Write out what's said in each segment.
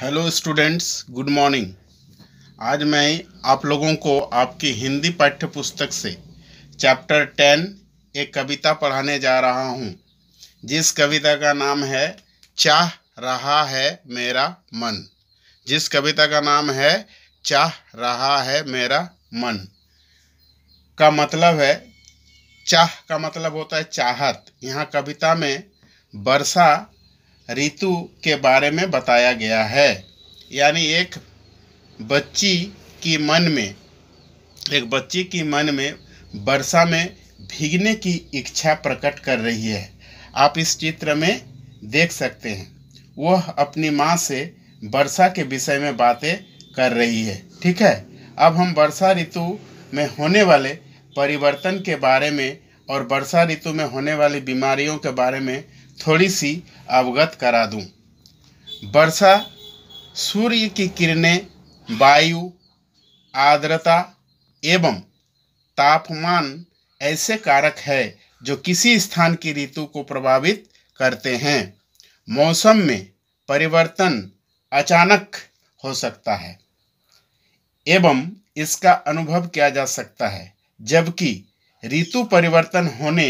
Hello students good morning आज मैं आप लोगों को आपकी हिंदी पाठ्य पुस्तक से चैप्टर टेन एक कविता पढ़ाने जा रहा हूँ जिस कविता का नाम है चाह रहा है मेरा मन जिस कविता का नाम है चाह रहा है मेरा मन का मतलब है चाह का मतलब होता है चाहत यहाँ कविता में वर्षा ऋतु के बारे में बताया गया है यानी एक बच्ची की मन में एक बच्ची की मन में वर्षा में भीगने की इच्छा प्रकट कर रही है आप इस चित्र में देख सकते हैं वह अपनी माँ से वर्षा के विषय में बातें कर रही है ठीक है अब हम वर्षा ऋतु में होने वाले परिवर्तन के बारे में और वर्षा ऋतु में होने वाली बीमारियों के बारे में थोड़ी सी अवगत करा दूं। वर्षा सूर्य की किरणें वायु आर्द्रता एवं तापमान ऐसे कारक है जो किसी स्थान की ऋतु को प्रभावित करते हैं मौसम में परिवर्तन अचानक हो सकता है एवं इसका अनुभव किया जा सकता है जबकि ऋतु परिवर्तन होने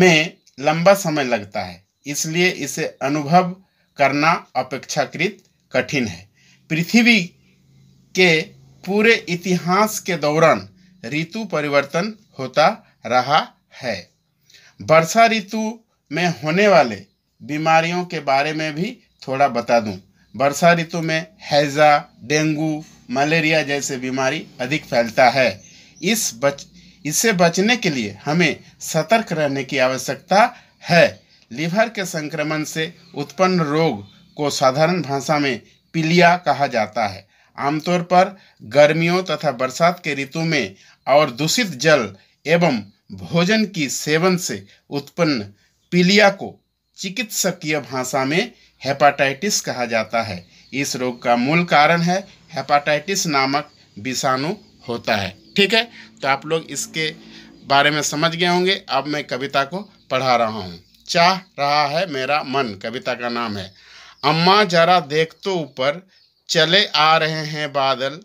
में लंबा समय लगता है इसलिए इसे अनुभव करना अपेक्षाकृत कठिन है पृथ्वी के पूरे इतिहास के दौरान ऋतु परिवर्तन होता रहा है वर्षा ऋतु में होने वाले बीमारियों के बारे में भी थोड़ा बता दूं। वर्षा ऋतु में हैजा डेंगू मलेरिया जैसे बीमारी अधिक फैलता है इस बच इससे बचने के लिए हमें सतर्क रहने की आवश्यकता है लिवर के संक्रमण से उत्पन्न रोग को साधारण भाषा में पीलिया कहा जाता है आमतौर पर गर्मियों तथा बरसात के ऋतु में और दूषित जल एवं भोजन की सेवन से उत्पन्न पीलिया को चिकित्सकीय भाषा में हेपाटाइटिस कहा जाता है इस रोग का मूल कारण है हेपाटाइटिस नामक विषाणु होता है ठीक है तो आप लोग इसके बारे में समझ गए होंगे अब मैं कविता को पढ़ा रहा हूँ चाह रहा है मेरा मन कविता का नाम है अम्मा जरा देख तो ऊपर चले आ रहे हैं बादल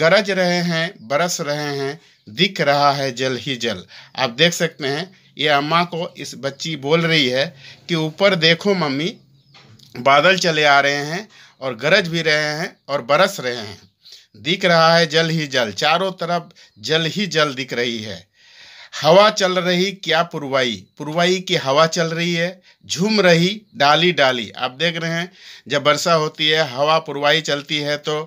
गरज रहे हैं बरस रहे हैं दिख रहा है जल ही जल आप देख सकते हैं ये अम्मा को इस बच्ची बोल रही है कि ऊपर देखो मम्मी बादल चले आ रहे हैं और गरज भी रहे हैं और बरस रहे हैं दिख रहा है जल ही जल चारों तरफ जल ही जल दिख रही है हवा चल रही क्या पुरवाई पुरवाई की हवा चल रही है झूम रही डाली डाली आप देख रहे हैं जब वर्षा होती है हवा पुरवाई चलती है तो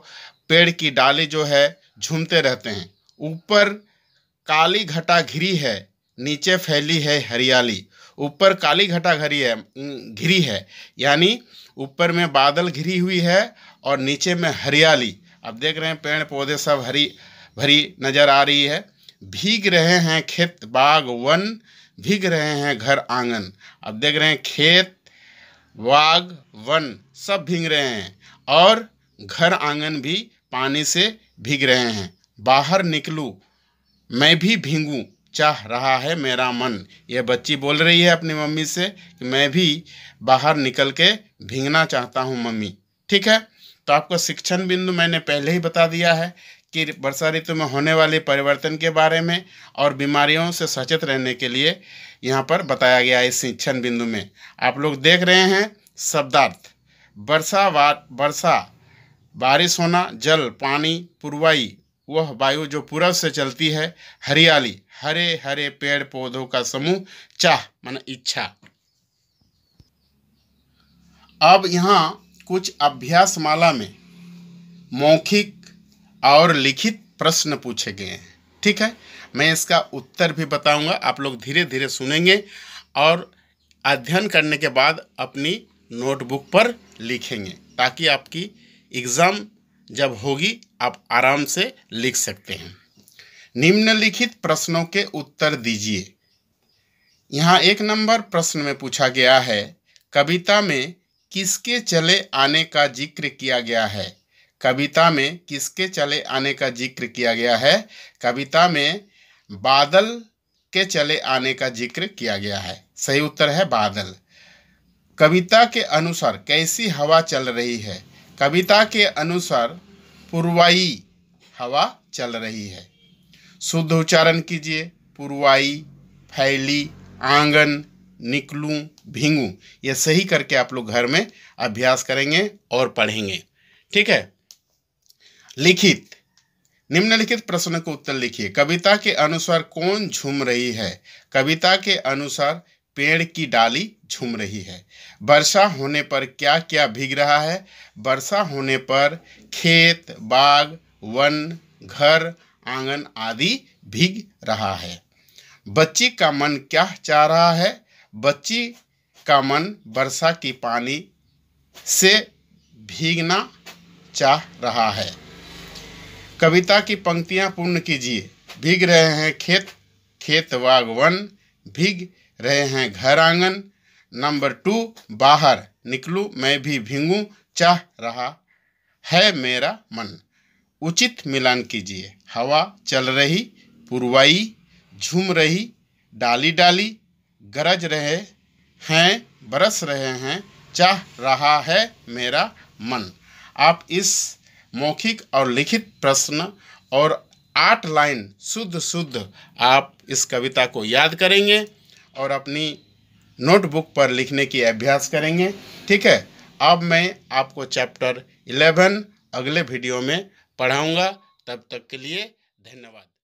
पेड़ की डाली जो है झूमते रहते हैं ऊपर काली घटा घिरी है नीचे फैली है हरियाली ऊपर काली घटा घरी है घिरी है यानी ऊपर में बादल घिरी हुई है और नीचे में हरियाली अब देख रहे हैं पेड़ पौधे सब हरी भरी नज़र आ रही है भीग रहे हैं खेत बाग वन भीग रहे हैं घर आंगन अब देख रहे हैं खेत बाग वन सब भीग रहे हैं और घर आंगन भी पानी से भीग रहे हैं बाहर निकलूँ मैं भी भींगूँ चाह रहा है मेरा मन यह बच्ची बोल रही है अपनी मम्मी से कि मैं भी बाहर निकल के भींगना चाहता हूँ मम्मी ठीक है तो आपको शिक्षण बिंदु मैंने पहले ही बता दिया है कि वर्षा ऋतु में होने वाले परिवर्तन के बारे में और बीमारियों से सचेत रहने के लिए यहाँ पर बताया गया है इस शिक्षण बिंदु में आप लोग देख रहे हैं शब्दार्थ वर्षा वर्षा बारिश होना जल पानी पुरवाई वह वायु जो पूर्व से चलती है हरियाली हरे हरे पेड़ पौधों का समूह चाह मान इच्छा अब यहाँ कुछ अभ्यास माला में मौखिक और लिखित प्रश्न पूछे गए हैं ठीक है मैं इसका उत्तर भी बताऊंगा आप लोग धीरे धीरे सुनेंगे और अध्ययन करने के बाद अपनी नोटबुक पर लिखेंगे ताकि आपकी एग्ज़ाम जब होगी आप आराम से लिख सकते हैं निम्नलिखित प्रश्नों के उत्तर दीजिए यहाँ एक नंबर प्रश्न में पूछा गया है कविता में किसके चले आने का जिक्र किया गया है कविता में किसके चले आने का जिक्र किया गया है कविता में बादल के चले आने का जिक्र किया गया है सही उत्तर है बादल कविता के अनुसार कैसी हवा चल रही है कविता के अनुसार पुरवाई हवा चल रही है शुद्ध उच्चारण कीजिए पुरवाई फैली आंगन निकलूं भींगूँ ये सही करके आप लोग घर में अभ्यास करेंगे और पढ़ेंगे ठीक है लिखित निम्नलिखित प्रश्न को उत्तर लिखिए कविता के अनुसार कौन झूम रही है कविता के अनुसार पेड़ की डाली झूम रही है वर्षा होने पर क्या क्या भीग रहा है वर्षा होने पर खेत बाग वन घर आंगन आदि भीग रहा है बच्ची का मन क्या चाह रहा है बच्ची का मन वर्षा की पानी से भीगना चाह रहा है कविता की पंक्तियां पूर्ण कीजिए भीग रहे हैं खेत खेत वागवन भीग रहे हैं घर आंगन नंबर टू बाहर निकलूं मैं भी भीगूं चाह रहा है मेरा मन उचित मिलान कीजिए हवा चल रही पुरवाई झूम रही डाली डाली गरज रहे हैं बरस रहे हैं चाह रहा है मेरा मन आप इस मौखिक और लिखित प्रश्न और आठ लाइन शुद्ध शुद्ध आप इस कविता को याद करेंगे और अपनी नोटबुक पर लिखने की अभ्यास करेंगे ठीक है अब मैं आपको चैप्टर 11 अगले वीडियो में पढ़ाऊँगा तब तक के लिए धन्यवाद